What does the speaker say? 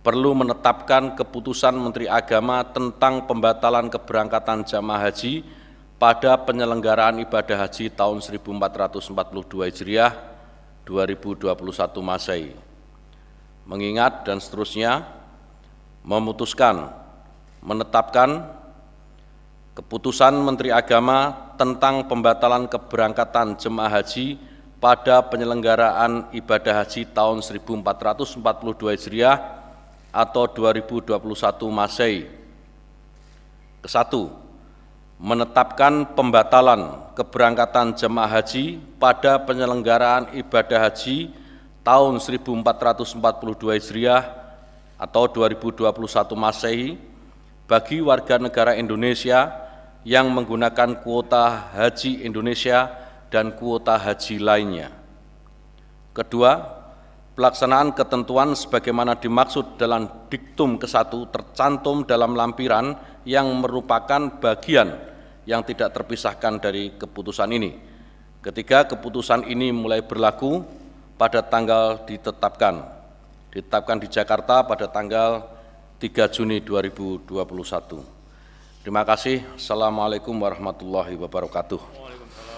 perlu menetapkan keputusan Menteri Agama tentang pembatalan keberangkatan jamaah haji pada penyelenggaraan ibadah haji tahun 1442 Hijriah 2021 Masehi. Mengingat dan seterusnya memutuskan menetapkan keputusan Menteri Agama tentang pembatalan keberangkatan jemaah haji pada penyelenggaraan ibadah haji tahun 1442 Hijriah atau 2021 Masehi. Kesatu, menetapkan pembatalan keberangkatan jemaah haji pada penyelenggaraan ibadah haji tahun 1442 Hijriah atau 2021 Masehi bagi warga negara Indonesia yang menggunakan kuota haji Indonesia dan kuota haji lainnya. Kedua, Pelaksanaan ketentuan sebagaimana dimaksud dalam diktum ke-1 tercantum dalam lampiran yang merupakan bagian yang tidak terpisahkan dari keputusan ini. ketiga keputusan ini mulai berlaku pada tanggal ditetapkan, ditetapkan di Jakarta pada tanggal 3 Juni 2021. Terima kasih. Assalamualaikum warahmatullahi wabarakatuh.